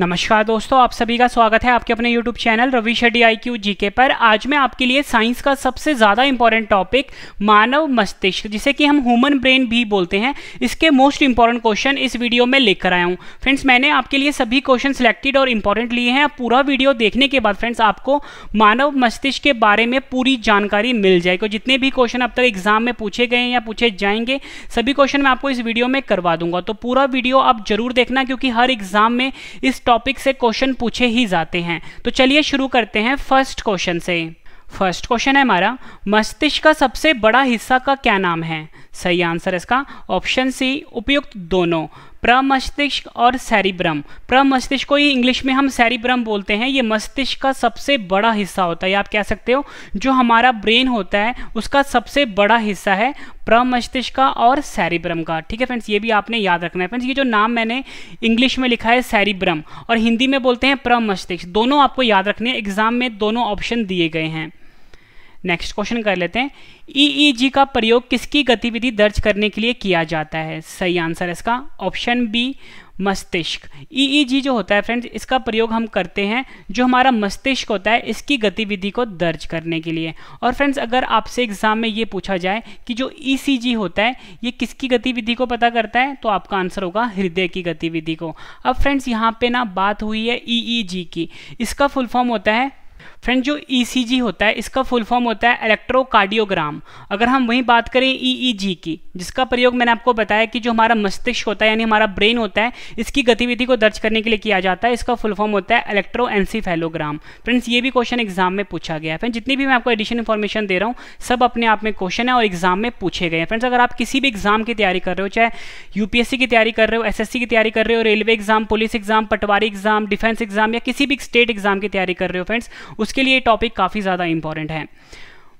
नमस्कार दोस्तों आप सभी का स्वागत है आपके अपने YouTube channel Ravi Sheddy I Q G पर आज मैं आपके लिए साइंस का सबसे ज़्यादा इंपॉर्टेंट टॉपिक मानव मस्तिष्क जिसे कि हम ह्यूमन ब्रेन भी बोलते हैं इसके मोस्ट इंपॉर्टेंट क्वेश्चन इस वीडियो में लेकर आया हूँ फ्रेंड्स मैंने आपके लिए सभी क्वेश्चन सिलेक्टेड और इंपॉर्टेंट लिए हैं पूरा वीडियो देखने के बाद फ्रेंड्स आपको मानव मस्तिष्क के बारे में पूरी जानकारी मिल जाएगी जितने भी क्वेश्चन अब तक एग्जाम में पूछे गए हैं या पूछे जाएंगे सभी क्वेश्चन मैं आपको इस वीडियो में करवा दूंगा तो पूरा वीडियो आप जरूर देखना क्योंकि हर एग्जाम में इस टॉपिक से क्वेश्चन पूछे ही जाते हैं तो चलिए शुरू करते हैं फर्स्ट क्वेश्चन से फर्स्ट क्वेश्चन है हमारा मस्तिष्क का सबसे बड़ा हिस्सा का क्या नाम है सही आंसर है इसका ऑप्शन सी उपयुक्त दोनों प्रमस्तिष्क और सैरिब्रम प्रमस्तिष्क को ही इंग्लिश में हम सैरिब्रम बोलते हैं ये मस्तिष्क का सबसे बड़ा हिस्सा होता है आप कह सकते हो जो हमारा ब्रेन होता है उसका सबसे बड़ा हिस्सा है प्रमस्तिष्क का और सैरिब्रम का ठीक है फ्रेंड्स ये भी आपने याद रखना है फ्रेंड्स ये जो नाम मैंने इंग्लिश में लिखा है सैरिब्रम और हिंदी में बोलते हैं प्रमस्तिष्क दोनों आपको याद रखने एग्जाम में दोनों ऑप्शन दिए गए हैं नेक्स्ट क्वेश्चन कर लेते हैं ईईजी e e का प्रयोग किसकी गतिविधि दर्ज करने के लिए किया जाता है सही आंसर इसका ऑप्शन बी मस्तिष्क ईईजी e जो होता है फ्रेंड्स इसका प्रयोग हम करते हैं जो हमारा मस्तिष्क होता है इसकी गतिविधि को दर्ज करने के लिए और फ्रेंड्स अगर आपसे एग्जाम में ये पूछा जाए कि जो ईसीजी होता है ये किसकी गतिविधि को पता करता है तो आपका आंसर होगा हृदय की गतिविधि को अब फ्रेंड्स यहाँ पे ना बात हुई है ईईजी की इसका फुल फॉर्म होता है फ्रेंड जो ई e होता है इसका फुल फॉर्म होता है इलेक्ट्रोकार्डियोग्राम अगर हम वहीं बात करें ई e e की जिसका प्रयोग मैंने आपको बताया कि जो हमारा मस्तिष्क होता है यानी हमारा ब्रेन होता है इसकी गतिविधि को दर्ज करने के लिए किया जाता है इसका फुल फॉर्म होता है इलेक्ट्रोएंसीफेलोग्राम फ्रेंड्स ये भी क्वेश्चन एग्जाम में पूछा गया है फ्रेंड जितनी भी मैं आपको एडिशन इन्फॉर्मेशन दे रहा हूँ सब अपने आप में क्वेश्चन है और एग्जाम में पूछे गए हैं फ्रेंड्स अगर आप किसी भी एग्जाम की तैयारी कर रहे हो चाहे यूपीएससी की तैयारी कर रहे हो एस की तैयारी कर रहे हो railway exam police exam patwari exam defence exam या किसी भी स्टेट एग्जाम की तैयारी कर रहे हो फ्रेंड्स उसके लिए टॉपिक काफ़ी ज़्यादा इंपॉर्टेंट है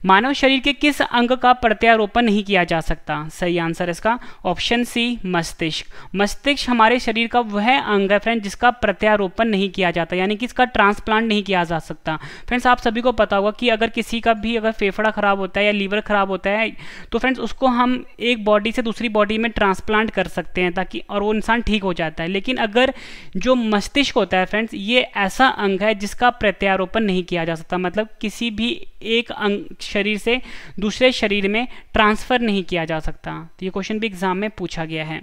मानव शरीर के किस अंग का प्रत्यारोपण नहीं किया जा सकता सही आंसर इसका ऑप्शन सी मस्तिष्क मस्तिष्क हमारे शरीर का वह अंग है फ्रेंड जिसका प्रत्यारोपण नहीं किया जाता यानी कि इसका ट्रांसप्लांट नहीं किया जा सकता फ्रेंड्स आप सभी को पता होगा कि अगर किसी का भी अगर फेफड़ा खराब होता है या लीवर खराब होता है तो फ्रेंड्स उसको हम एक बॉडी से दूसरी बॉडी में ट्रांसप्लांट कर सकते हैं ताकि और वो इंसान ठीक हो जाता है लेकिन अगर जो मस्तिष्क होता है फ्रेंड्स ये ऐसा अंग है जिसका प्रत्यारोपण नहीं किया जा सकता मतलब किसी भी एक अंग शरीर से दूसरे शरीर में ट्रांसफ़र नहीं किया जा सकता तो ये क्वेश्चन भी एग्ज़ाम में पूछा गया है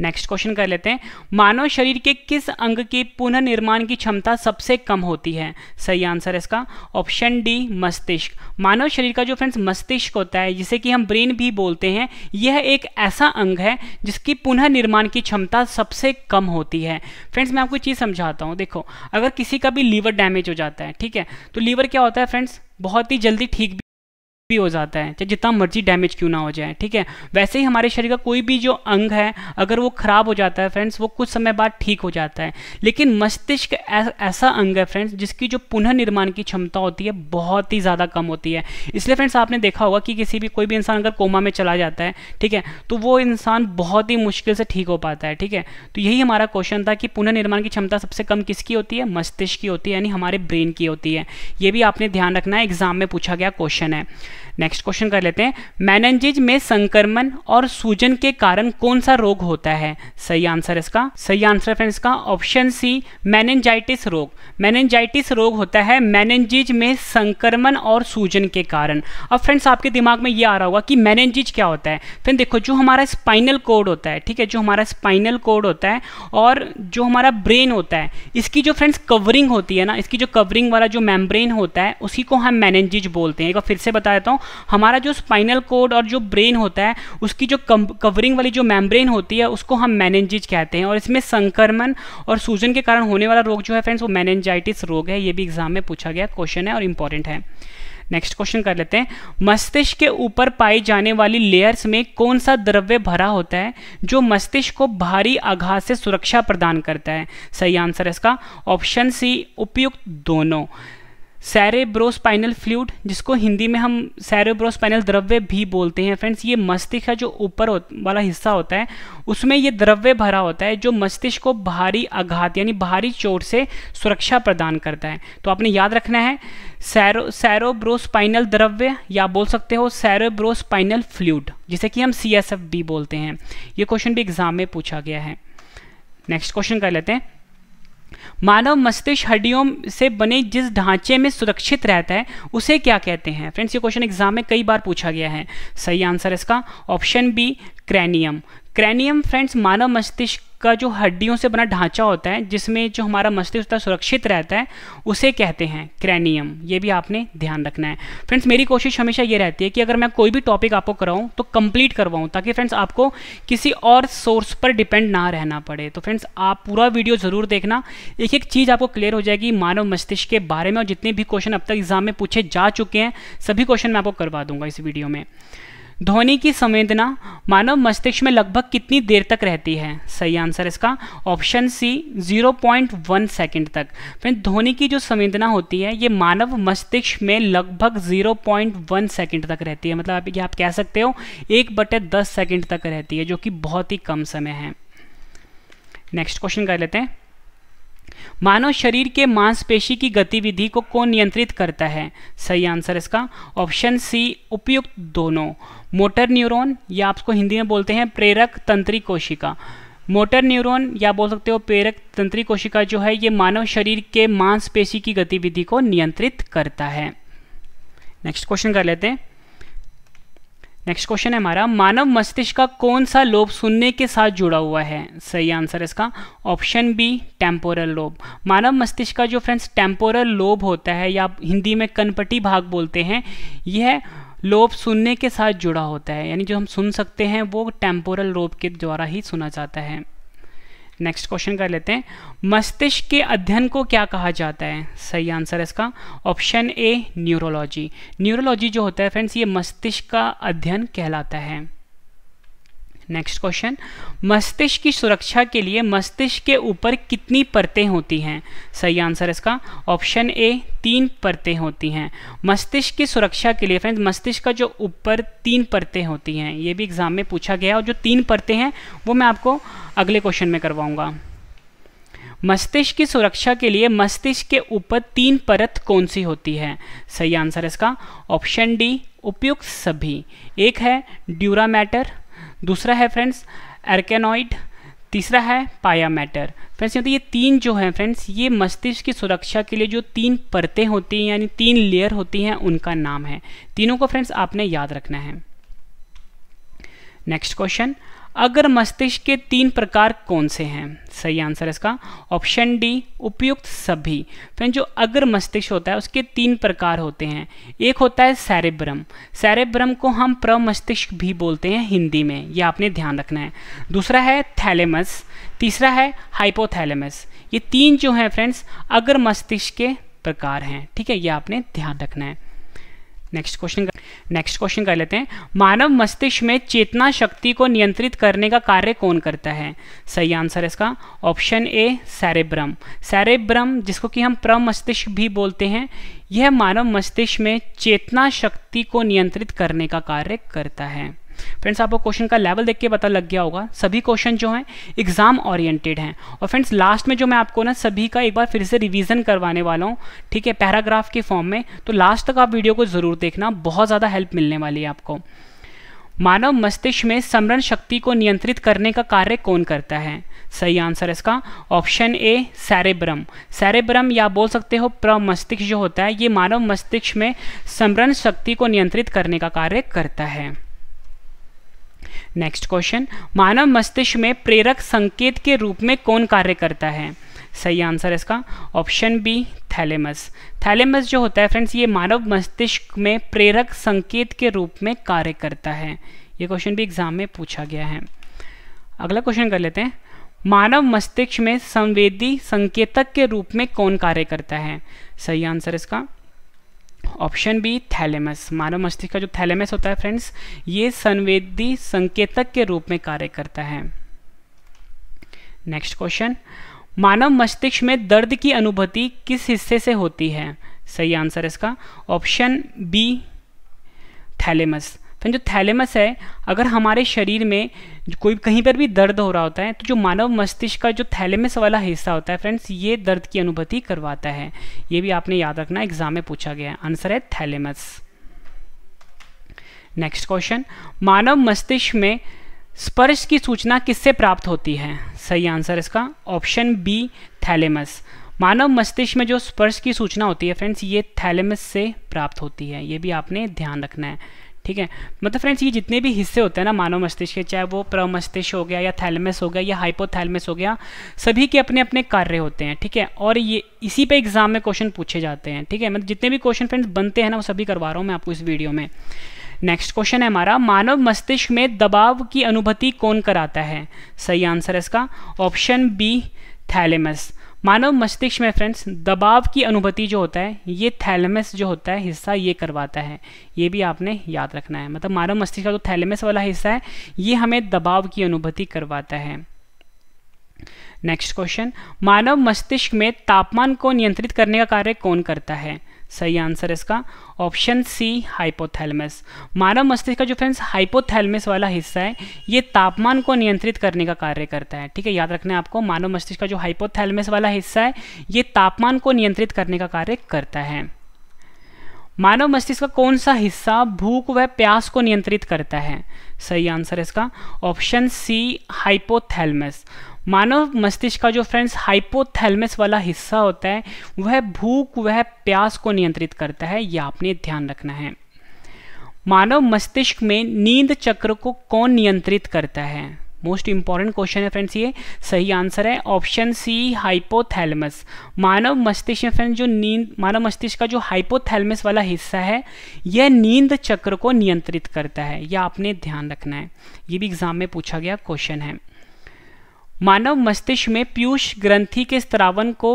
नेक्स्ट क्वेश्चन कर लेते हैं मानव शरीर के किस अंग की पुनर्निर्माण की क्षमता सबसे कम होती है सही आंसर इसका ऑप्शन डी मस्तिष्क मानव शरीर का जो फ्रेंड्स मस्तिष्क होता है जिसे कि हम ब्रेन भी बोलते हैं यह एक ऐसा अंग है जिसकी पुनर्निर्माण की क्षमता सबसे कम होती है फ्रेंड्स मैं आपको चीज़ समझाता हूँ देखो अगर किसी का भी लीवर डैमेज हो जाता है ठीक है तो लीवर क्या होता है फ्रेंड्स बहुत ही जल्दी ठीक भी हो जाता है चाहे जितना मर्जी डैमेज क्यों ना हो जाए ठीक है वैसे ही हमारे शरीर का कोई भी जो अंग है अगर वो खराब हो जाता है फ्रेंड्स वो कुछ समय बाद ठीक हो जाता है लेकिन मस्तिष्क ऐसा अंग है फ्रेंड्स जिसकी जो पुनर्निर्माण की क्षमता होती है बहुत ही ज़्यादा कम होती है इसलिए फ्रेंड्स आपने देखा होगा कि किसी भी कोई भी इंसान अगर कोमा में चला जाता है ठीक है तो वो इंसान बहुत ही मुश्किल से ठीक हो पाता है ठीक है तो यही हमारा क्वेश्चन था कि पुनर्निर्माण की क्षमता सबसे कम किसकी होती है मस्तिष्क की होती है यानी हमारे ब्रेन की होती है ये भी आपने ध्यान रखना है एग्जाम में पूछा गया क्वेश्चन है नेक्स्ट क्वेश्चन कर लेते हैं मैनजिज में संक्रमण और सूजन के कारण कौन सा रोग होता है सही आंसर इसका सही आंसर फ्रेंड्स का ऑप्शन सी मैनजाइटिस रोग मैनजाइटिस रोग होता है मैनजिज में संक्रमण और सूजन के कारण अब फ्रेंड्स आपके दिमाग में ये आ रहा होगा कि मैनेजिज क्या होता है फिर देखो जो हमारा स्पाइनल कोड होता है ठीक है जो हमारा स्पाइनल कोड होता है और जो हमारा ब्रेन होता है इसकी जो फ्रेंड्स कवरिंग होती है ना इसकी जो कवरिंग वाला जो मैमब्रेन होता है उसी को हम मैनेजिज बोलते हैं एक बार फिर से बताया देता हूँ हमारा जो स्पाइनल कोड और जो ब्रेन होता है उसकी जो कवरिंग वाली जो मैमब्रेन होती है उसको हम मैनेंजिज कहते हैं और इसमें संक्रमण और सूजन के कारण होने वाला रोग जो है फ्रेंड्स वो मैनेंजाइटिस रोग है ये भी एग्जाम में पूछा गया क्वेश्चन है और इंपॉर्टेंट है नेक्स्ट क्वेश्चन कर लेते हैं मस्तिष्क के ऊपर पाई जाने वाली लेयर्स में कौन सा द्रव्य भरा होता है जो मस्तिष्क को भारी आघात से सुरक्षा प्रदान करता है सही आंसर है इसका ऑप्शन सी उपयुक्त दोनों सैरेब्रोस्पाइनल फ्लूड जिसको हिंदी में हम सैरेब्रोस्पाइनल द्रव्य भी बोलते हैं फ्रेंड्स ये मस्तिष्क का जो ऊपर वाला हिस्सा होता है उसमें ये द्रव्य भरा होता है जो मस्तिष्क को भारी आघात यानी भारी चोट से सुरक्षा प्रदान करता है तो आपने याद रखना है सैरो सैरोब्रोस्पाइनल द्रव्य या बोल सकते हो सैरोब्रोस्पाइनल फ्लूड जिसे कि हम सी बी बोलते हैं ये क्वेश्चन भी एग्जाम में पूछा गया है नेक्स्ट क्वेश्चन कर लेते हैं मानव मस्तिष्क हड्डियों से बने जिस ढांचे में सुरक्षित रहता है उसे क्या कहते हैं फ्रेंड्स ये क्वेश्चन एग्जाम में कई बार पूछा गया है सही आंसर इसका option B cranium cranium friends मानव मस्तिष्क का जो हड्डियों से बना ढांचा होता है जिसमें जो हमारा मस्तिष्क होता है सुरक्षित रहता है उसे कहते हैं क्रैनियम ये भी आपने ध्यान रखना है फ्रेंड्स मेरी कोशिश हमेशा ये रहती है कि अगर मैं कोई भी टॉपिक आपको कराऊँ तो कंप्लीट करवाऊँ ताकि फ्रेंड्स आपको किसी और सोर्स पर डिपेंड ना रहना पड़े तो फ्रेंड्स आप पूरा वीडियो ज़रूर देखना एक एक चीज़ आपको क्लियर हो जाएगी मानव मस्तिष्क के बारे में और जितने भी क्वेश्चन अब तक एग्जाम में पूछे जा चुके हैं सभी क्वेश्चन मैं आपको करवा दूंगा इस वीडियो में ध्वनि की संवेदना मानव मस्तिष्क में लगभग कितनी देर तक रहती है सही आंसर इसका ऑप्शन सी 0.1 सेकेंड तक फ्रेंड ध्वनि की जो संवेदना होती है ये मानव मस्तिष्क में लगभग 0.1 सेकेंड तक रहती है मतलब आप ये आप कह सकते हो एक बटे दस सेकेंड तक रहती है जो कि बहुत ही कम समय है नेक्स्ट क्वेश्चन कर लेते हैं मानव शरीर के मांसपेशी की गतिविधि को कौन नियंत्रित करता है सही आंसर इसका ऑप्शन सी उपयुक्त दोनों मोटर न्यूरॉन या आपको हिंदी में बोलते हैं प्रेरक तंत्री कोशिका मोटर न्यूरॉन या बोल सकते हो प्रेरक तंत्री कोशिका जो है ये मानव शरीर के मांसपेशी की गतिविधि को नियंत्रित करता है नेक्स्ट क्वेश्चन कर लेते हैं नेक्स्ट क्वेश्चन है हमारा मानव मस्तिष्क का कौन सा लोब सुनने के साथ जुड़ा हुआ है सही आंसर इसका ऑप्शन बी टेम्पोरल लोब मानव मस्तिष्क का जो फ्रेंड्स टेम्पोरल लोब होता है या हिंदी में कनपटी भाग बोलते हैं यह लोब सुनने के साथ जुड़ा होता है यानी जो हम सुन सकते हैं वो टेम्पोरल लोब के द्वारा ही सुना जाता है नेक्स्ट क्वेश्चन कर लेते हैं मस्तिष्क के अध्ययन को क्या कहा जाता है सही आंसर है इसका ऑप्शन ए न्यूरोलॉजी न्यूरोलॉजी जो होता है फ्रेंड्स ये मस्तिष्क का अध्ययन कहलाता है नेक्स्ट क्वेश्चन मस्तिष्क की सुरक्षा के लिए मस्तिष्क के ऊपर कितनी परतें होती हैं सही आंसर इसका ऑप्शन ए तीन परतें होती हैं मस्तिष्क की सुरक्षा के लिए फ्रेंड्स मस्तिष्क का जो ऊपर तीन परतें होती हैं ये भी एग्जाम में पूछा गया और जो तीन परतें हैं वो मैं आपको अगले क्वेश्चन में करवाऊंगा मस्तिष्क की सुरक्षा के लिए मस्तिष्क के ऊपर तीन परत कौन सी होती है सही आंसर इसका ऑप्शन डी उपयुक्त सभी एक है ड्यूरा मैटर दूसरा है फ्रेंड्स एर्केनॉइड तीसरा है पाया मैटर फ्रेंड्स यहाँ तो ये तीन जो हैं फ्रेंड्स ये मस्तिष्क की सुरक्षा के लिए जो तीन परतें होती हैं यानी तीन लेयर होती हैं उनका नाम है तीनों को फ्रेंड्स आपने याद रखना है नेक्स्ट क्वेश्चन अगर मस्तिष्क के तीन प्रकार कौन से हैं सही आंसर है इसका ऑप्शन डी उपयुक्त सभी फिर तो जो अगर मस्तिष्क होता है उसके तीन प्रकार होते हैं एक होता है सैरेब्रम सैरेब्रम को हम प्रमस्तिष्क भी बोलते हैं हिंदी में यह आपने ध्यान रखना है दूसरा है थैलेमस तीसरा है हाइपोथैलेमस ये तीन जो हैं फ्रेंड्स अगर मस्तिष्क के प्रकार हैं ठीक है ये आपने ध्यान रखना है नेक्स्ट क्वेश्चन नेक्स्ट क्वेश्चन कर लेते हैं मानव मस्तिष्क में चेतना शक्ति को नियंत्रित करने का कार्य कौन करता है सही आंसर है इसका ऑप्शन ए सैरेब्रम सैरेब्रम जिसको कि हम प्रम मस्तिष्क भी बोलते हैं यह मानव मस्तिष्क में चेतना शक्ति को नियंत्रित करने का कार्य करता है फ्रेंड्स आपको क्वेश्चन का लेवल देख के पता लग गया होगा सभी क्वेश्चन जो हैं एग्जाम ओरिएंटेड हैं और फ्रेंड्स लास्ट में जो मैं आपको ना सभी का एक बार फिर से रिवीजन करवाने वाला हूँ ठीक है पैराग्राफ के फॉर्म में तो लास्ट तक आप वीडियो को ज़रूर देखना बहुत ज़्यादा हेल्प मिलने वाली है आपको मानव मस्तिष्क में समरण शक्ति को नियंत्रित करने का कार्य कौन करता है सही आंसर इसका ऑप्शन ए सैरेब्रम सैरेब्रम या बोल सकते हो प्रमस्तिष्क जो होता है ये मानव मस्तिष्क में समरण शक्ति को नियंत्रित करने का कार्य करता है नेक्स्ट क्वेश्चन मानव मस्तिष्क में प्रेरक संकेत के रूप में कौन कार्य करता है सही आंसर है इसका ऑप्शन बी थैलेमस थैलेमस जो होता है फ्रेंड्स ये मानव मस्तिष्क में प्रेरक संकेत के रूप में कार्य करता है ये क्वेश्चन भी एग्जाम में पूछा गया है अगला क्वेश्चन कर लेते हैं मानव मस्तिष्क में संवेदी संकेतक के रूप में कौन कार्य करता है सही आंसर इसका ऑप्शन बी थैलेमस मानव मस्तिष्क का जो थैलेमस होता है फ्रेंड्स ये संवेदी संकेतक के रूप में कार्य करता है नेक्स्ट क्वेश्चन मानव मस्तिष्क में दर्द की अनुभूति किस हिस्से से होती है सही आंसर इसका ऑप्शन बी थैलेमस फिर तो जो थैलेमस है अगर हमारे शरीर में कोई कहीं पर भी दर्द हो रहा होता है तो जो मानव मस्तिष्क का जो थैलेमस वाला हिस्सा होता है फ्रेंड्स ये दर्द की अनुभूति करवाता है ये भी आपने याद रखना एग्जाम में पूछा गया है आंसर है थैलेमस नेक्स्ट क्वेश्चन मानव मस्तिष्क में स्पर्श की सूचना किससे प्राप्त होती है सही आंसर इसका ऑप्शन बी थैलेमस मानव मस्तिष्क में जो स्पर्श की सूचना होती है फ्रेंड्स ये थैलेमस से प्राप्त होती है ये भी आपने ध्यान रखना है ठीक है मतलब फ्रेंड्स ये जितने भी हिस्से होते हैं ना मानव मस्तिष्क के चाहे वो प्रमस्तिष्क हो गया या थैलमस हो गया या हाइपोथैलमस हो गया सभी के अपने अपने कार्य होते हैं ठीक है और ये इसी पे एग्जाम में क्वेश्चन पूछे जाते हैं ठीक है मतलब जितने भी क्वेश्चन फ्रेंड्स बनते हैं ना वो सभी करवा रहा हूँ मैं आपको इस वीडियो में नेक्स्ट क्वेश्चन है हमारा मानव मस्तिष्क में दबाव की अनुभूति कौन कराता है सही आंसर है इसका ऑप्शन बी थैलेमस मानव मस्तिष्क में फ्रेंड्स दबाव की अनुभूति जो होता है ये थैलेमस जो होता है हिस्सा ये करवाता है ये भी आपने याद रखना है मतलब मानव मस्तिष्क का जो थैलेमस वाला हिस्सा है ये हमें दबाव की अनुभूति करवाता है नेक्स्ट क्वेश्चन मानव मस्तिष्क में तापमान को नियंत्रित करने का कार्य कौन करता है सही आंसर इसका ऑप्शन सी हाइपोथैलमस मानव मस्तिष्क का जो फ्रेंड्स हाइपोथैलमस वाला हिस्सा है ये तापमान को नियंत्रित करने का कार्य करता है ठीक है याद रखना है आपको मानव मस्तिष्क का जो हाइपोथैलमस वाला हिस्सा है ये तापमान को नियंत्रित करने का कार्य करता है मानव मस्तिष्क का कौन सा हिस्सा भूख व प्यास को नियंत्रित करता है सही आंसर इसका ऑप्शन सी हाइपोथैलमस मानव मस्तिष्क का जो फ्रेंड्स हाइपोथैलमस वाला हिस्सा होता है वह भूख वह प्यास को नियंत्रित करता है यह आपने ध्यान रखना है मानव मस्तिष्क में नींद चक्र को कौन नियंत्रित करता है मोस्ट इंपॉर्टेंट क्वेश्चन है फ्रेंड्स ये सही आंसर है ऑप्शन सी हाइपोथैलमस मानव मस्तिष्क में फ्रेंड्स जो नींद मानव मस्तिष्क का जो हाइपोथैलमस वाला हिस्सा है यह नींद चक्र को नियंत्रित करता है यह आपने ध्यान रखना है ये भी एग्जाम में पूछा गया क्वेश्चन है मानव मस्तिष्क में पीयूष ग्रंथि के स्त्रावन को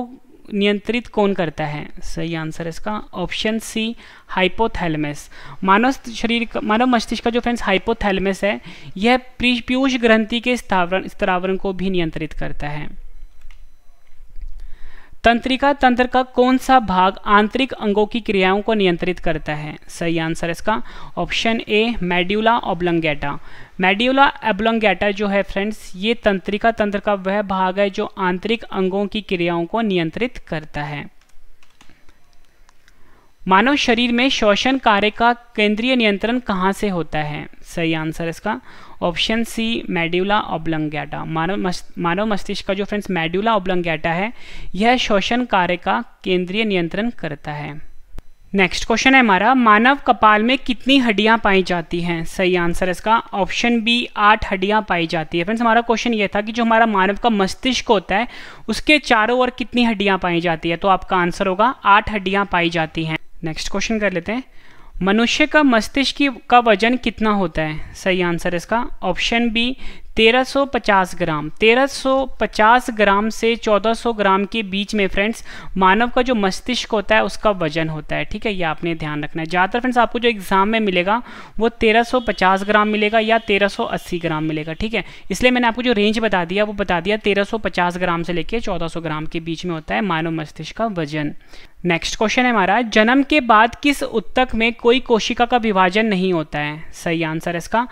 नियंत्रित कौन करता है सही आंसर है इसका ऑप्शन सी हाइपोथैलमस मानव शरीर का मानव मस्तिष्क का जो फ्रेंड्स हाइपोथैलमस है यह पीयूष ग्रंथि के स्थावरण स्त्रावरण को भी नियंत्रित करता है तंत्रिका तंत्र का कौन सा भाग आंतरिक अंगों की क्रियाओं को नियंत्रित करता है सही आंसर इसका option A medulla oblongata medulla oblongata जो है फ्रेंड्स ये तंत्रिका तंत्र का वह भाग है जो आंतरिक अंगों की क्रियाओं को नियंत्रित करता है मानव शरीर में शोषण कार्य का केंद्रीय नियंत्रण कहाँ से होता है सही आंसर इसका ऑप्शन सी मेड्यूला ऑब्लंगटा मानव मस्त, मानव मस्तिष्क का जो फ्रेंड्स मेड्यूला ऑब्लंगटा है यह शोषण कार्य का केंद्रीय नियंत्रण करता है नेक्स्ट क्वेश्चन है हमारा मानव कपाल में कितनी हड्डियां पाई जाती हैं सही आंसर इसका ऑप्शन बी आठ हड्डियां पाई जाती है फ्रेंड्स हमारा क्वेश्चन ये था कि जो हमारा मानव का मस्तिष्क होता है उसके चारों ओर कितनी हड्डियां पाई जाती है तो आपका आंसर होगा आठ हड्डियां पाई जाती हैं तो नेक्स्ट क्वेश्चन कर लेते हैं मनुष्य का मस्तिष्क का वजन कितना होता है सही आंसर इसका ऑप्शन बी 1350 ग्राम 1350 ग्राम से 1400 ग्राम के बीच में फ्रेंड्स मानव का जो मस्तिष्क होता है उसका वजन होता है ठीक है ये आपने ध्यान रखना है ज़्यादातर फ्रेंड्स आपको जो एग्जाम में मिलेगा वो 1350 ग्राम मिलेगा या 1380 ग्राम मिलेगा ठीक है इसलिए मैंने आपको जो रेंज बता दिया वो बता दिया तेरह ग्राम से लेकर चौदह ग्राम के बीच में होता है मानव मस्तिष्क का वजन नेक्स्ट क्वेश्चन है हमारा जन्म के बाद किस उत्तक में कोई कोशिका का विभाजन नहीं होता है सही आंसर इसका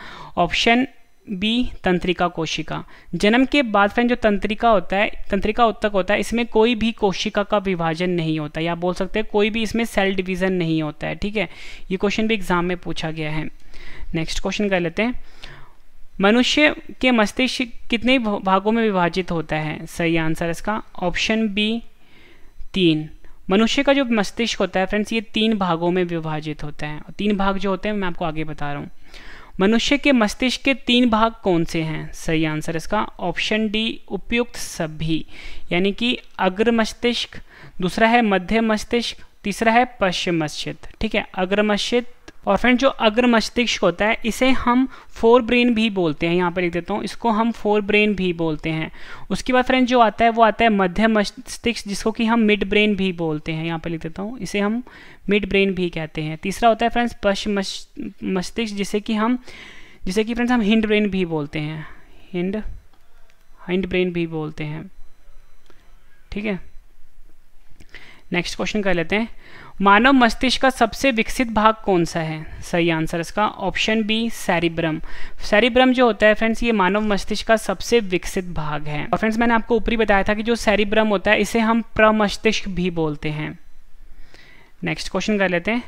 ऑप्शन बी तंत्रिका कोशिका जन्म के बाद फ्रेंड जो तंत्रिका होता है तंत्रिका उत्तक होता है इसमें कोई भी कोशिका का विभाजन नहीं होता या बोल सकते हैं कोई भी इसमें सेल डिवीजन नहीं होता है ठीक है ये क्वेश्चन भी एग्जाम में पूछा गया है नेक्स्ट क्वेश्चन कर लेते हैं मनुष्य के मस्तिष्क कितने भागों में विभाजित होता है सही आंसर इसका ऑप्शन बी तीन मनुष्य का जो मस्तिष्क होता है फ्रेंड्स ये तीन भागों में विभाजित होता है तीन भाग जो होते हैं मैं आपको आगे बता रहा हूँ मनुष्य के मस्तिष्क के तीन भाग कौन से हैं सही आंसर इसका ऑप्शन डी उपयुक्त सभी यानी कि अग्र मस्तिष्क दूसरा है मध्य मस्तिष्क तीसरा है पश्चिम मस्जिद ठीक है अग्र मस्जिद और फ्रेंड जो अग्र मस्तिष्क होता है इसे हम फोर ब्रेन भी बोलते हैं यहाँ पर लिख देता हूँ इसको हम फोर ब्रेन भी बोलते हैं उसके बाद फ्रेंड जो आता है वो आता है मध्य मस्तिष्क जिसको कि हम मिड ब्रेन भी बोलते हैं यहाँ पर लिख देता हूँ इसे हम मिड ब्रेन भी कहते हैं तीसरा होता है फ्रेंड्स पश्चिम मस्तिष्क जिसे कि हम जिसे कि फ्रेंड्स हम हिंड ब्रेन भी बोलते हैं हिंड हिंड ब्रेन भी बोलते हैं ठीक है नेक्स्ट क्वेश्चन कर लेते हैं मानव मस्तिष्क का सबसे विकसित भाग कौन सा है सही आंसर इसका ऑप्शन बी सैरिब्रम सैरिब्रम जो होता है फ्रेंड्स ये मानव मस्तिष्क का सबसे विकसित भाग है और फ्रेंड्स मैंने आपको ऊपरी बताया था कि जो सैरिब्रम होता है इसे हम प्रमस्तिष्क भी बोलते हैं नेक्स्ट क्वेश्चन कर लेते हैं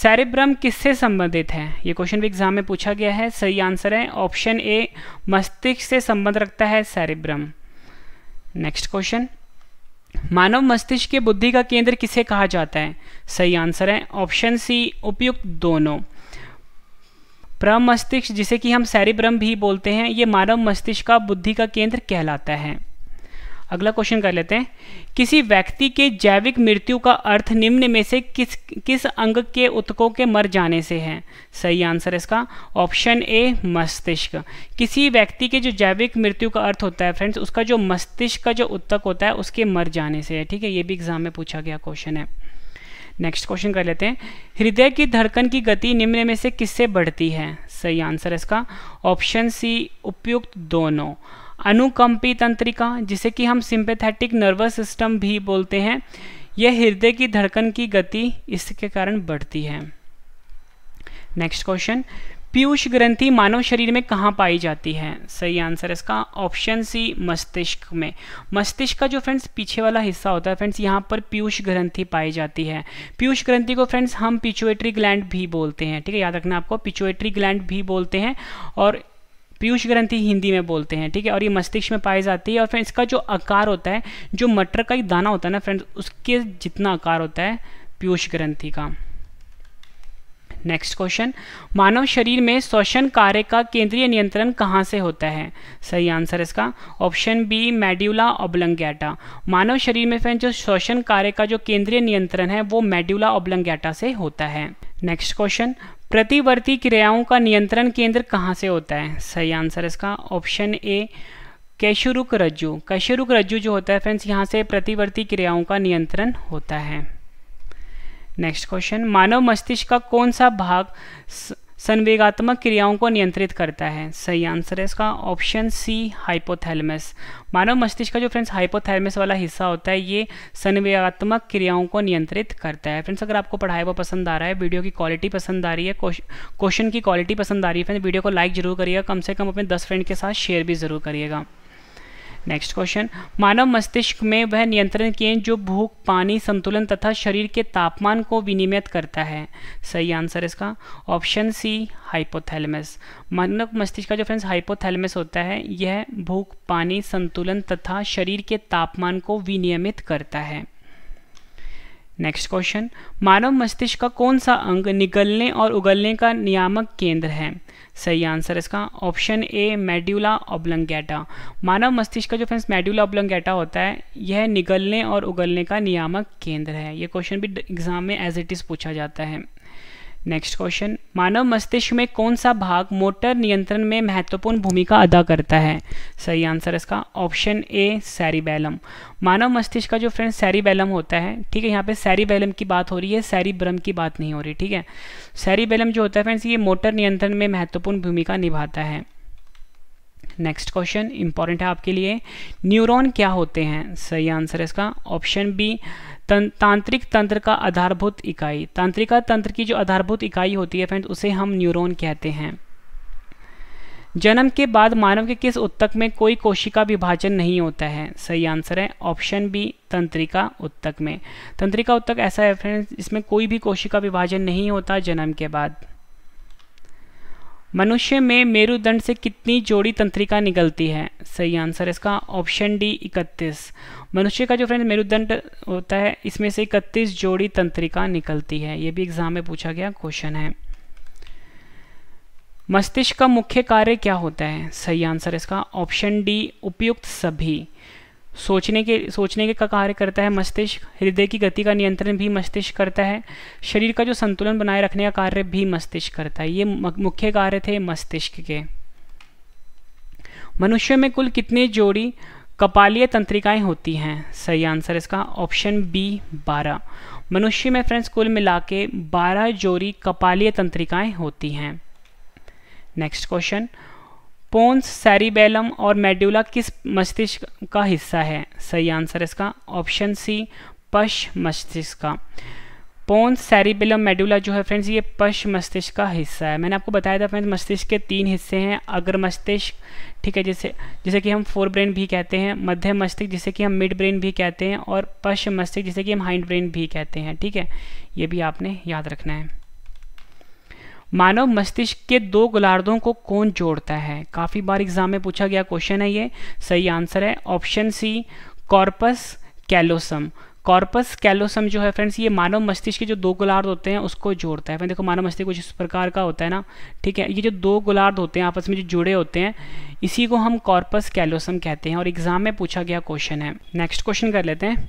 सैरिब्रम किससे संबंधित है ये क्वेश्चन भी एग्जाम में पूछा गया है सही आंसर है ऑप्शन ए मस्तिष्क से संबंध रखता है सैरिब्रम नेक्स्ट क्वेश्चन मानव मस्तिष्क के बुद्धि का केंद्र किसे कहा जाता है सही आंसर है ऑप्शन सी उपयुक्त दोनों प्रमस्तिष्क जिसे कि हम सैरिब्रम भी बोलते हैं ये मानव मस्तिष्क का बुद्धि का केंद्र कहलाता है अगला क्वेश्चन कर लेते हैं किसी व्यक्ति के जैविक मृत्यु का अर्थ निम्न में से किस किस अंग के उत्कों के मर जाने से है सही आंसर इसका ऑप्शन ए मस्तिष्क किसी व्यक्ति के जो जैविक मृत्यु का अर्थ होता है फ्रेंड्स उसका जो मस्तिष्क का जो उत्तक होता है उसके मर जाने से है ठीक है ये भी एग्जाम में पूछा गया क्वेश्चन है नेक्स्ट क्वेश्चन कर लेते हैं हृदय की धड़कन की गति निम्न में से किससे बढ़ती है सही आंसर इसका ऑप्शन सी उपयुक्त दोनों अनुकंपी तंत्रिका जिसे कि हम सिंपेथेटिक नर्वस सिस्टम भी बोलते हैं यह हृदय की धड़कन की गति इसके कारण बढ़ती है नेक्स्ट क्वेश्चन पीयूष ग्रंथि मानव शरीर में कहाँ पाई जाती है सही आंसर इसका ऑप्शन सी मस्तिष्क में मस्तिष्क का जो फ्रेंड्स पीछे वाला हिस्सा होता है फ्रेंड्स यहाँ पर पीयूष ग्रंथि पाई जाती है पीयूष ग्रंथि को फ्रेंड्स हम पिचुएट्री ग्लैंड भी बोलते हैं ठीक है याद रखना आपको पिचुएट्री ग्लैंड भी बोलते हैं और पीयूष ग्रंथि हिंदी में बोलते हैं ठीक है और ये मस्तिष्क में पाई जाती है और फ्रेंड्स इसका जो आकार होता है जो मटर का ही दाना होता है ना फ्रेंड्स उसके जितना आकार होता है पीयूष ग्रंथि का नेक्स्ट क्वेश्चन मानव शरीर में श्वसन कार्य का केंद्रीय नियंत्रण कहाँ से होता है सही आंसर इसका ऑप्शन बी मेड्यूला ओब्लंगैटा मानव शरीर में फ्रेंड जो श्वसन कार्य का जो केंद्रीय नियंत्रण है वो मेड्यूला ओब्लंगैटा से होता है नेक्स्ट क्वेश्चन प्रतिवर्ती क्रियाओं का नियंत्रण केंद्र कहाँ से होता है सही आंसर इसका ऑप्शन ए कैशुरुक रज्जु कैशुरुक रज्जु जो होता है फ्रेंड्स यहाँ से प्रतिवर्ती क्रियाओं का नियंत्रण होता है नेक्स्ट क्वेश्चन मानव मस्तिष्क का कौन सा भाग स... संवेगात्मक क्रियाओं को नियंत्रित करता है सही आंसर है इसका ऑप्शन सी हाइपोथैलमस मानव मस्तिष्क का जो फ्रेंड्स हाइपोथैलमस वाला हिस्सा होता है ये संवेगात्मक क्रियाओं को नियंत्रित करता है फ्रेंड्स अगर आपको पढ़ाया हुआ पसंद आ रहा है वीडियो की क्वालिटी पसंद आ रही है क्वेश्चन की क्वालिटी पसंद आ रही है फ्रेंड्स वीडियो को लाइक जरूर करिएगा कम से कम अपने दस फ्रेंड के साथ शेयर भी जरूर करिएगा नेक्स्ट क्वेश्चन मानव मस्तिष्क में वह नियंत्रण केंद्र जो भूख पानी संतुलन तथा शरीर के तापमान को विनियमित करता है सही आंसर इसका ऑप्शन सी हाइपोथैलेमस मानव मस्तिष्क का जो फ्रेंड्स हाइपोथैलेमस होता है यह भूख पानी संतुलन तथा शरीर के तापमान को विनियमित करता है नेक्स्ट क्वेश्चन मानव मस्तिष्क का कौन सा अंग निगलने और उगलने का नियामक केंद्र है सही आंसर इसका ऑप्शन ए मेड्यूला ओब्लंगेटा मानव मस्तिष्क का जो फ्रेंड्स मेड्यूला ओब्लंगेटा होता है यह निगलने और उगलने का नियामक केंद्र है यह क्वेश्चन भी एग्जाम में एज इट इज़ पूछा जाता है नेक्स्ट क्वेश्चन मानव मस्तिष्क में कौन सा भाग मोटर नियंत्रण में महत्वपूर्ण भूमिका अदा करता है सही आंसर इसका ऑप्शन ए सैरीबैलम मानव मस्तिष्क का जो फ्रेंड सैरीबैलम होता है ठीक है यहाँ पे सैरीबैलम की बात हो रही है सैरीब्रम की बात नहीं हो रही ठीक है सैरीबैलम जो होता है फ्रेंड्स ये मोटर नियंत्रण में महत्वपूर्ण भूमिका निभाता है नेक्स्ट क्वेश्चन इंपॉर्टेंट है आपके लिए न्यूरॉन क्या होते हैं सही आंसर इसका ऑप्शन बी तं, तांत्रिक तंत्र का आधारभूत इकाई तांत्रिका तंत्र की जो आधारभूत इकाई होती है फ्रेंड्स उसे हम न्यूरॉन कहते हैं जन्म के बाद मानव के किस उत्तक में कोई कोशिका विभाजन नहीं होता है सही आंसर है ऑप्शन बी तंत्रिका उत्तक में तंत्रिका उत्तक ऐसा है फ्रेंड्स इसमें कोई भी कोशिका विभाजन नहीं होता जन्म के बाद मनुष्य में मेरुदंड से कितनी जोड़ी तंत्रिका निकलती है सही आंसर इसका ऑप्शन डी इकतीस मनुष्य का जो फ्रेंड मेरुदंड होता है इसमें से इकतीस जोड़ी तंत्रिका निकलती है ये भी एग्जाम में पूछा गया क्वेश्चन है मस्तिष्क का मुख्य कार्य क्या होता है सही आंसर इसका ऑप्शन डी उपयुक्त सभी सोचने के सोचने के का कार्य करता है मस्तिष्क हृदय की गति का नियंत्रण भी मस्तिष्क करता है शरीर का जो संतुलन बनाए रखने का कार्य भी मस्तिष्क करता है ये मुख्य कार्य थे मस्तिष्क के मनुष्य में कुल कितने जोड़ी कपालीय तंत्रिकाएं होती हैं सही आंसर इसका ऑप्शन बी बारह मनुष्य में फ्रेंड्स कुल मिला के बारह जोड़ी कपालीय तंत्रिकाएं होती हैं नेक्स्ट क्वेश्चन पोन्स सैरीबेलम और मेड्यूला किस मस्तिष्क का हिस्सा है सही आंसर इसका ऑप्शन सी पश मस्तिष्क का पोन्स सैरीबेलम मेड्यूला जो है फ्रेंड्स ये पश मस्तिष्क का हिस्सा है मैंने आपको बताया था फ्रेंड्स मस्तिष्क के तीन हिस्से हैं अग्र मस्तिष्क ठीक है जिसे जिसे कि हम फोर ब्रेन भी कहते हैं मध्य मस्तिष्क जिसे कि हम मिड ब्रेन भी कहते हैं और पश मस्तिष्क जिसे कि हम हाइंड ब्रेन भी कहते हैं ठीक है ये भी आपने याद रखना है मानव मस्तिष्क के दो गोलार्धों को कौन जोड़ता है काफ़ी बार एग्जाम में पूछा गया क्वेश्चन है ये सही आंसर है option C corpus callosum corpus callosum जो है फ्रेंड्स ये मानव मस्तिष्क के जो दो गोलार्ध होते हैं उसको जोड़ता है देखो मानव मस्तिष्क कुछ इस प्रकार का होता है ना ठीक है ये जो दो गोलार्ध होते हैं आपस में जो जुड़े होते हैं इसी को हम कॉर्पस कैलोसम कहते हैं और एग्जाम में पूछा गया क्वेश्चन है नेक्स्ट क्वेश्चन कर लेते हैं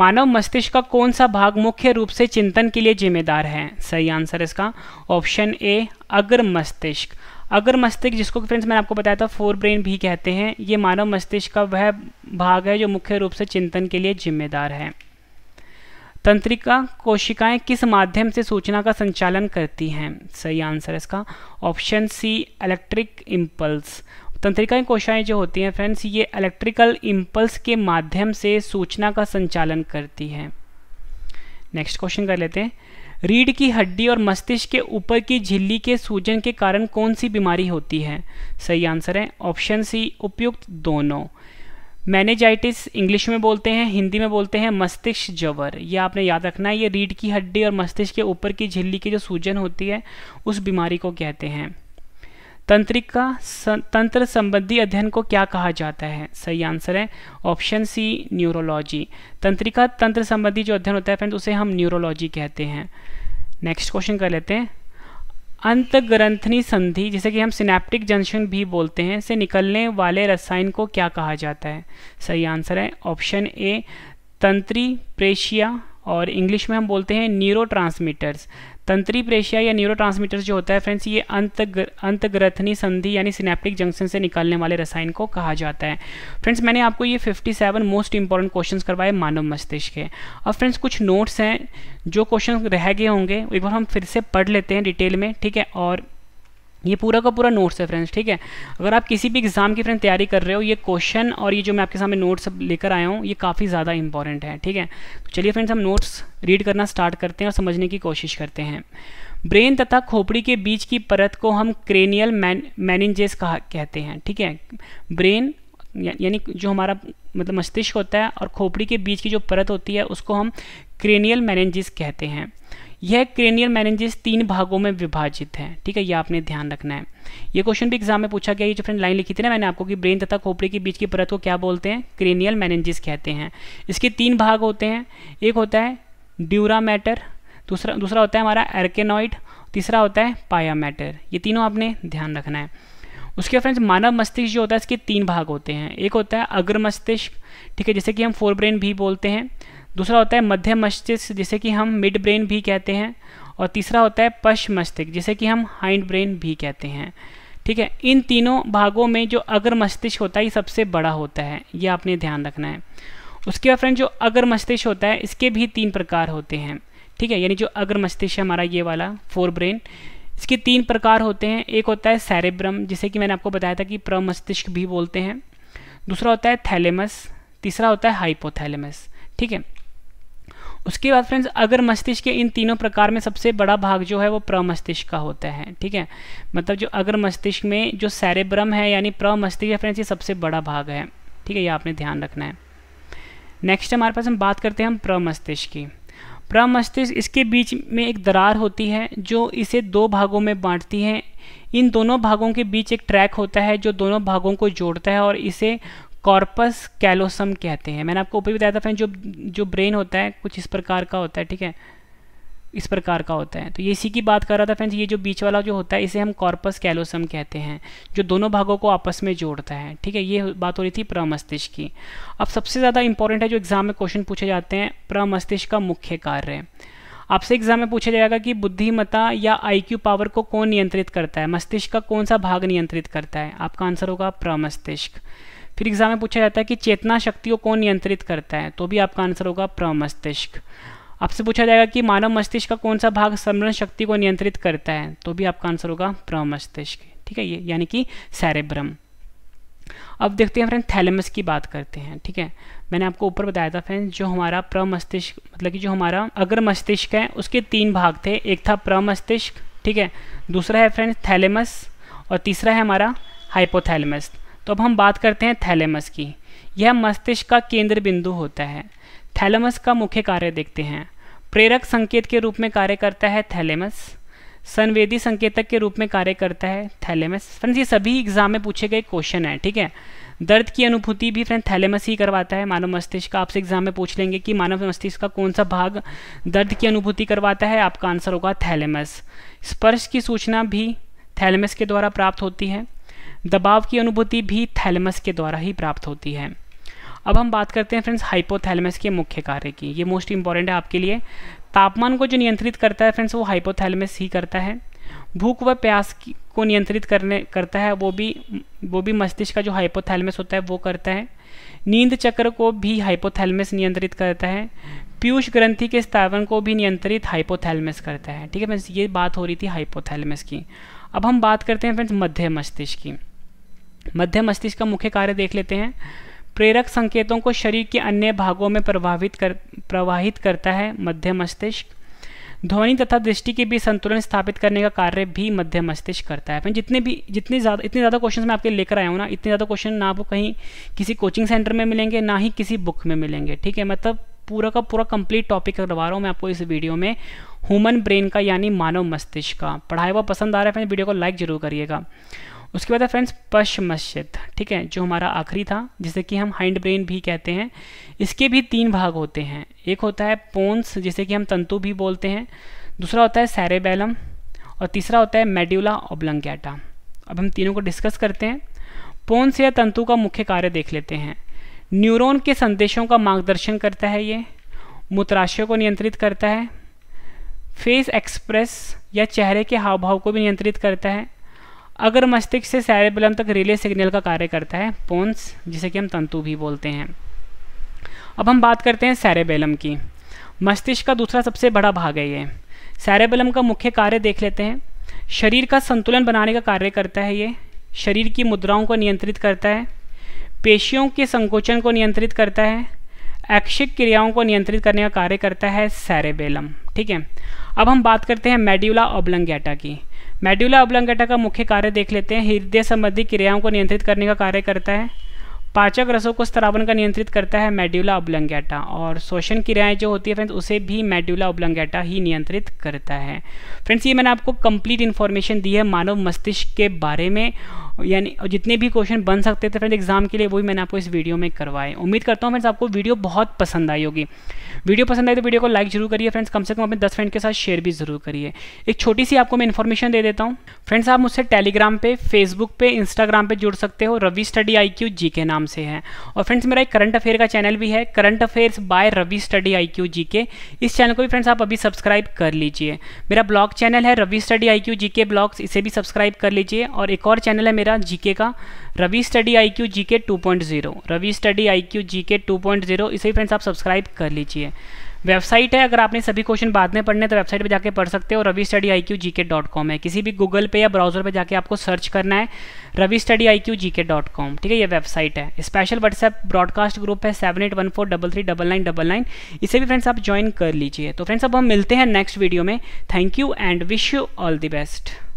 मानव मस्तिष्क का कौन सा भाग मुख्य रूप से चिंतन के लिए जिम्मेदार है सही आंसर इसका ऑप्शन ए अग्र मस्तिष्क अगर मस्तिष्क जिसको फ्रेंड्स मैंने आपको बताया था फोर ब्रेन भी कहते हैं ये मानव मस्तिष्क का वह भाग है जो मुख्य रूप से चिंतन के लिए जिम्मेदार है तंत्रिका कोशिकाएं किस माध्यम से सूचना का संचालन करती हैं सही आंसर इसका ऑप्शन सी इलेक्ट्रिक इम्पल्स तंत्रिकाएं कोशाएं जो होती हैं फ्रेंड्स ये इलेक्ट्रिकल इम्पल्स के माध्यम से सूचना का संचालन करती हैं नेक्स्ट क्वेश्चन कर लेते हैं रीढ़ की हड्डी और मस्तिष्क के ऊपर की झिल्ली के सूजन के कारण कौन सी बीमारी होती है सही आंसर है ऑप्शन सी उपयुक्त दोनों मैनेजाइटिस इंग्लिश में बोलते हैं हिंदी में बोलते हैं मस्तिष्क जवर ये आपने याद रखना है ये रीढ़ की हड्डी और मस्तिष्क के ऊपर की झिल्ली की जो सूजन होती है उस बीमारी को कहते हैं तंत्रिका तंत्र संबंधी अध्ययन को क्या कहा जाता है सही आंसर है ऑप्शन सी न्यूरोलॉजी तंत्रिका तंत्र संबंधी जो अध्ययन होता है फ्रेंड्स उसे हम न्यूरोलॉजी कहते हैं नेक्स्ट क्वेश्चन कर लेते हैं अंतग्रंथनी संधि जिसे कि हम सिनेप्टिक जंक्शन भी बोलते हैं से निकलने वाले रसायन को क्या कहा जाता है सही आंसर है ऑप्शन ए तंत्री प्रेशिया और इंग्लिश में हम बोलते हैं न्यूरो ट्रांसमीटर्स तंत्री प्रेशिया या न्यूरो जो होता है फ्रेंड्स ये अंतग्र अंतग्रथनी संधि यानी सिनेप्टिक जंक्शन से निकालने वाले रसायन को कहा जाता है फ्रेंड्स मैंने आपको ये 57 मोस्ट इंपॉर्टेंट क्वेश्चन करवाए मानव मस्तिष्क के अब फ्रेंड्स कुछ नोट्स हैं जो क्वेश्चन रह गए होंगे एक बार हम फिर से पढ़ लेते हैं डिटेल में ठीक है और ये पूरा का पूरा नोट्स है फ्रेंड्स ठीक है अगर आप किसी भी एग्ज़ाम की फ्रेंड तैयारी कर रहे हो ये क्वेश्चन और ये जो मैं आपके सामने नोट्स लेकर आया हूँ ये काफ़ी ज़्यादा इंपॉर्टेंट है ठीक है तो चलिए फ्रेंड्स हम नोट्स रीड करना स्टार्ट करते हैं और समझने की कोशिश करते हैं ब्रेन तथा खोपड़ी के बीच की परत को हम क्रेनियल मैन कहा कहते हैं ठीक है ब्रेन या, यानी जो हमारा मतलब मस्तिष्क होता है और खोपड़ी के बीच की जो परत होती है उसको हम क्रेनियल मैनेंजिस कहते हैं यह क्रेनियल मैनेजेस तीन भागों में विभाजित है ठीक है यह आपने ध्यान रखना है ये क्वेश्चन भी एग्जाम में पूछा गया ये जो फ्रेंड लाइन लिखी थी ना मैंने आपको कि ब्रेन तथा खोपड़ी के बीच की परत को क्या बोलते हैं क्रेनियल मैनेजेस कहते हैं इसके तीन भाग होते हैं एक होता है ड्यूरा मैटर दूसरा दूसरा होता है हमारा एरकेनॉइड तीसरा होता है पाया मैटर ये तीनों आपने ध्यान रखना है उसके फ्रेंड्स मानव मस्तिष्क जो होता है इसके तीन भाग होते हैं एक होता है अग्र मस्तिष्क ठीक है जैसे कि हम फोर ब्रेन भी बोलते हैं दूसरा होता है मध्य मस्तिष्क जिसे कि हम मिड ब्रेन भी कहते हैं और तीसरा होता है पश मस्तिष्क जिसे कि हम हाइंड ब्रेन भी कहते हैं ठीक है इन तीनों भागों में जो अग्र मस्तिष्क होता है ये सबसे बड़ा होता है ये आपने ध्यान रखना है उसके बाद फ्रेंड जो अग्र मस्तिष्क होता है इसके भी तीन प्रकार होते हैं ठीक है यानी जो अग्र मस्तिष्क है हमारा ये वाला फोर ब्रेन इसके तीन प्रकार होते हैं एक होता है सैरेब्रम जिसे कि मैंने आपको बताया था कि प्रमस्तिष्क भी बोलते हैं दूसरा होता है थैलेमस तीसरा होता है हाइपोथैलेमस ठीक है उसके बाद फ्रेंड्स अगर मस्तिष्क के इन तीनों प्रकार में सबसे बड़ा भाग जो है वो प्रमस्तिष्क का होता है ठीक है मतलब जो अगर मस्तिष्क में जो सैरेब्रम है यानी प्रमस्तिष्क है फ्रेंड्स ये सबसे बड़ा भाग है ठीक है ये आपने ध्यान रखना है नेक्स्ट हमारे पास हम बात करते हैं हम प्रमस्तिष्क की प्रमस्तिष्क इसके बीच में एक दरार होती है जो इसे दो भागों में बांटती है इन दोनों भागों के बीच एक ट्रैक होता है जो दोनों भागों को जोड़ता है और इसे कॉर्पस कैलोसम कहते हैं मैंने आपको ऊपर भी बताया था फ्रेंड जो जो ब्रेन होता है कुछ इस प्रकार का होता है ठीक है इस प्रकार का होता है तो ये इसी की बात कर रहा था फ्रेंड्स ये जो बीच वाला जो होता है इसे हम कॉर्पस कैलोसम कहते हैं जो दोनों भागों को आपस में जोड़ता है ठीक है ये बात हो रही थी प्रमस्तिष्क की अब सबसे ज़्यादा इंपॉर्टेंट है जो एग्ज़ाम में क्वेश्चन पूछे जाते हैं प्रमस्तिष्क का मुख्य कार्य आपसे एग्जाम में पूछा जाएगा कि बुद्धिमता या आई पावर को कौन नियंत्रित करता है मस्तिष्क का कौन सा भाग नियंत्रित करता है आपका आंसर होगा प्रमस्तिष्क फिर एग्जाम में पूछा जाता है कि चेतना शक्ति को कौन नियंत्रित करता है तो भी आपका आंसर होगा प्रमस्तिष्क आपसे पूछा जाएगा कि मानव मस्तिष्क का कौन सा भाग स्मरण शक्ति को नियंत्रित करता है तो भी आपका आंसर होगा प्रमस्तिष्क ठीक है ये यानी कि सैरेब्रम अब देखते हैं फ्रेंड थैलेमस की बात करते हैं ठीक है मैंने आपको ऊपर बताया था फ्रेंड जो हमारा प्रमस्तिष्क मतलब कि जो हमारा अग्र मस्तिष्क है उसके तीन भाग थे एक था प्रमस्तिष्क ठीक है दूसरा है फ्रेंड थैलेमस और तीसरा है हमारा हाइपोथैलेमस तो अब हम बात करते हैं थैलेमस की यह मस्तिष्क का केंद्र बिंदु होता है थैलेमस का मुख्य कार्य देखते हैं प्रेरक संकेत के रूप में कार्य करता है थैलेमस संवेदी संकेतक के रूप में कार्य करता है थैलेमस फ्रेंड्स ये सभी एग्जाम में पूछे गए क्वेश्चन हैं ठीक है दर्द की अनुभूति भी फ्रेंड थैलेमस ही करवाता है मानव मस्तिष्क का आपसे एग्जाम में पूछ लेंगे कि मानव मस्तिष्क का कौन सा भाग दर्द की अनुभूति करवाता है आपका आंसर होगा थैलेमस स्पर्श की सूचना भी थैलेमस के द्वारा प्राप्त होती है दबाव की अनुभूति भी थैलमस के द्वारा ही प्राप्त होती है अब हम बात करते हैं फ्रेंड्स हाइपोथैलेमस के मुख्य कार्य की ये मोस्ट इंपॉर्टेंट है आपके लिए तापमान को जो नियंत्रित करता है फ्रेंड्स वो हाइपोथैलेमस ही करता है भूख व प्यास को नियंत्रित करने करता है वो भी वो भी मस्तिष्क का जो हाइपोथैलेमस होता है वो करता है नींद चक्र को भी हाइपोथैलेमस नियंत्रित करता है पीयूष ग्रंथि के स्थावन को भी नियंत्रित हाइपोथैलेमस करता है ठीक है फ्रेंड्स ये बात हो रही थी हाइपोथैलेमस की अब हम बात करते हैं फ्रेंड्स मध्य मस्तिष्क की मध्य मस्तिष्क का मुख्य कार्य देख लेते हैं प्रेरक संकेतों को शरीर के अन्य भागों में प्रभावित कर प्रवाहित करता है मध्य मस्तिष्क ध्वनि तथा दृष्टि के बीच संतुलन स्थापित करने का कार्य भी मध्य मस्तिष्क करता है फिर जितने भी जितने ज़्यादा इतने ज़्यादा क्वेश्चन मैं आपके लेकर आया हूँ ना इतने ज़्यादा क्वेश्चन ना आपको कहीं किसी कोचिंग सेंटर में मिलेंगे ना ही किसी बुक में मिलेंगे ठीक है मतलब पूरा का पूरा कंप्लीट टॉपिक करवा रहा हूँ मैं आपको इस वीडियो में ह्यूमन ब्रेन का यानी मानव मस्तिष्क का पढ़ाए हुआ पसंद आ रहा है फिर वीडियो को लाइक जरूर करिएगा उसके बाद है फ्रेंड्स मस्जिद ठीक है जो हमारा आखिरी था जिसे कि हम हाइंड ब्रेन भी कहते हैं इसके भी तीन भाग होते हैं एक होता है पोन्स जिसे कि हम तंतु भी बोलते हैं दूसरा होता है सैरेबैलम और तीसरा होता है मेड्यूला ओब्लंगटा अब हम तीनों को डिस्कस करते हैं पोन्स या तंतु का मुख्य कार्य देख लेते हैं न्यूरोन के संदेशों का मार्गदर्शन करता है ये मूत्राशय को नियंत्रित करता है फेस एक्सप्रेस या चेहरे के हाव भाव को भी नियंत्रित करता है अगर मस्तिष्क से सैरेबलम तक रिले सिग्नल का कार्य करता है पोन्स जिसे कि हम तंतु भी बोलते हैं अब हम बात करते हैं सैरेबेलम की मस्तिष्क का दूसरा सबसे बड़ा भाग है ये सैरेबेलम का मुख्य कार्य देख लेते हैं शरीर का संतुलन बनाने का कार्य करता है ये शरीर की मुद्राओं को नियंत्रित करता है पेशियों के संकोचन को नियंत्रित करता है ऐक्षिक क्रियाओं को नियंत्रित करने का कार्य करता है सैरेबेलम ठीक है अब हम बात करते हैं मेड्यूला ओब्लंगेटा की मेड्यूला अबलंगटा का मुख्य कार्य देख लेते हैं हृदय संबंधी क्रियाओं को नियंत्रित करने का कार्य करता है पाचक रसों को स्तरावन का नियंत्रित करता है मेड्यूला ओब्लंगेटा और शोषण क्रियाएं जो होती है फ्रेंड्स उसे भी मेड्यूला ओब्लंगेटा ही नियंत्रित करता है फ्रेंड्स ये मैंने आपको कंप्लीट इन्फॉर्मेशन दी है मानव मस्तिष्क के बारे में यानी जितने भी क्वेश्चन बन सकते थे फ्रेंड एग्जाम के लिए वही मैंने आपको इस वीडियो में करवाए उम्मीद करता हूँ फ्रेंड्स आपको वीडियो बहुत पसंद आई होगी वीडियो पसंद आई तो वीडियो को लाइक जरूर करिए फ्रेंड्स कम से कम अपने दस फ्रेंड के साथ शेयर भी जरूर करिए एक छोटी सी आपको मैं इन्फॉर्मेशन दे देता हूँ फ्रेंड्स आप मुझसे टेलीग्राम पर फेसबुक पे इंस्टाग्राम पर जुड़ सकते हो Ravi study I Q G K नाम से है और फ्रेंड्स मेरा एक करंट अफेयर का चैनल भी है current affairs by Ravi study I Q G K इस चैनल को भी फ्रेंड्स आप अभी सब्सक्राइब कर लीजिए मेरा ब्लॉग चैनल है Ravi study I Q G K blogs इसे भी सब्सक्राइब कर लीजिए और एक और चैनल है मेरा मिलेगा जीके का Ravi study I Q G K two point zero Ravi study I Q G K two point zero इसे फ्रेंड्स आप सब्सक्राइब कर लीजिए वेबसाइट है अगर आपने सभी क्वेश्चन बाद में पढ़ने तो वेबसाइट पर जाके पढ़ सकते हो Ravi study I Q G K dot com है किसी भी गूगल पे या ब्राउजर पे जाके आपको सर्च करना है Ravi study I Q G K dot com ठीक है ये वेबसाइट है स्पेशल व्हाट्सएप ब्रॉडकास्ट ग्रुप है seven eight one four double three double nine double nine इसे भी फ्रेंड्स आप ज्वाइन कर लीजिए तो फ्रेंड्स अब हम मिलते हैं नेक्स्ट वीडियो में thank you and wish you all the best